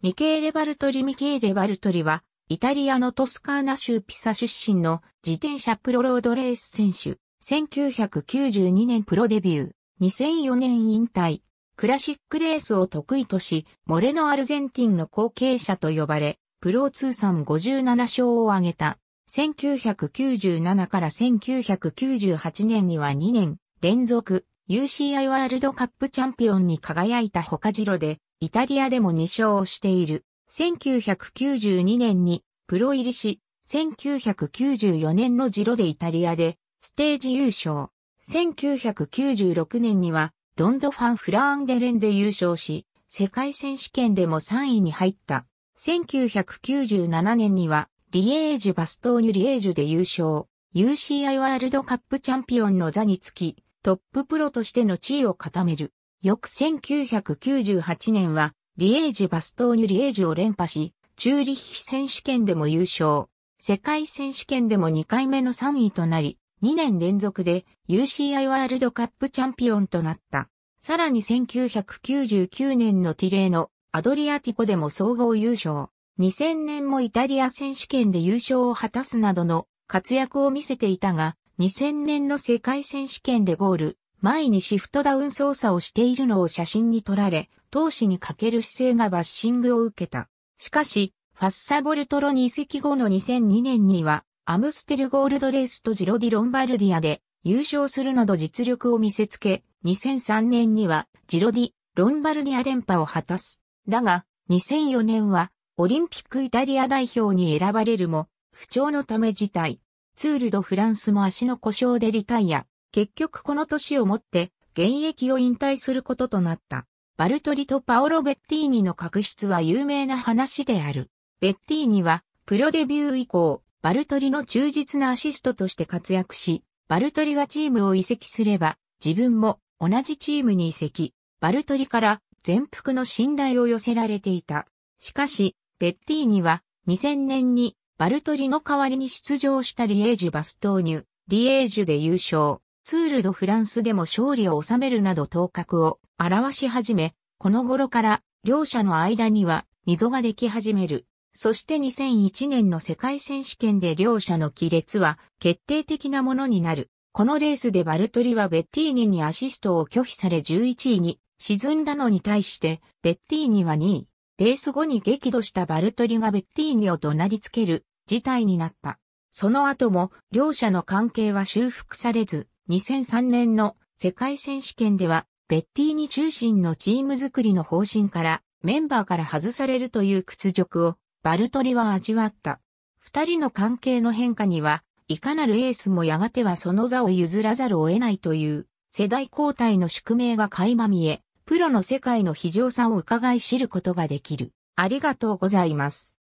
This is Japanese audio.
ミケーレ・バルトリ・ミケーレ・バルトリは、イタリアのトスカーナ州ピサ出身の自転車プロロードレース選手。1992年プロデビュー。2004年引退。クラシックレースを得意とし、モレノ・アルゼンティンの後継者と呼ばれ、プロ通算57勝を挙げた。1997から1998年には2年連続 UCI ワールドカップチャンピオンに輝いた他ジロでイタリアでも2勝をしている。1992年にプロ入りし、1994年のジロでイタリアでステージ優勝。1996年にはロンドファン・フラーンデレンで優勝し、世界選手権でも3位に入った。1997年にはリエージュ・バストーニュ・リエージュで優勝。UCI ワールドカップチャンピオンの座につき、トッププロとしての地位を固める。翌1998年は、リエージ・バストーニュ・リエージュを連覇し、チューリッヒ選手権でも優勝。世界選手権でも2回目の3位となり、2年連続で UCI ワールドカップチャンピオンとなった。さらに1999年のティレーのアドリアティコでも総合優勝。2000年もイタリア選手権で優勝を果たすなどの活躍を見せていたが、2000年の世界選手権でゴール、前にシフトダウン操作をしているのを写真に撮られ、投資にかける姿勢がバッシングを受けた。しかし、ファッサボルトロに移籍後の2002年には、アムステルゴールドレースとジロディ・ロンバルディアで優勝するなど実力を見せつけ、2003年にはジロディ・ロンバルディア連覇を果たす。だが、2004年はオリンピックイタリア代表に選ばれるも、不調のため辞退。ツールドフランスも足の故障でリタイア。結局この年をもって現役を引退することとなった。バルトリとパオロ・ベッティーニの確執は有名な話である。ベッティーニはプロデビュー以降、バルトリの忠実なアシストとして活躍し、バルトリがチームを移籍すれば、自分も同じチームに移籍、バルトリから全幅の信頼を寄せられていた。しかし、ベッティーニは2000年にバルトリの代わりに出場したリエージュバス投入、ニュ、リエージュで優勝。ツール・ド・フランスでも勝利を収めるなど頭角を表し始め、この頃から両者の間には溝ができ始める。そして2001年の世界選手権で両者の亀裂は決定的なものになる。このレースでバルトリはベッティーニにアシストを拒否され11位に沈んだのに対してベッティーニは2位。レース後に激怒したバルトリがベッティーニを怒鳴りつける事態になった。その後も両者の関係は修復されず、2003年の世界選手権では、ベッティーニ中心のチーム作りの方針からメンバーから外されるという屈辱をバルトリは味わった。二人の関係の変化には、いかなるエースもやがてはその座を譲らざるを得ないという世代交代の宿命が垣間見え、プロの世界の非常さを伺い知ることができる。ありがとうございます。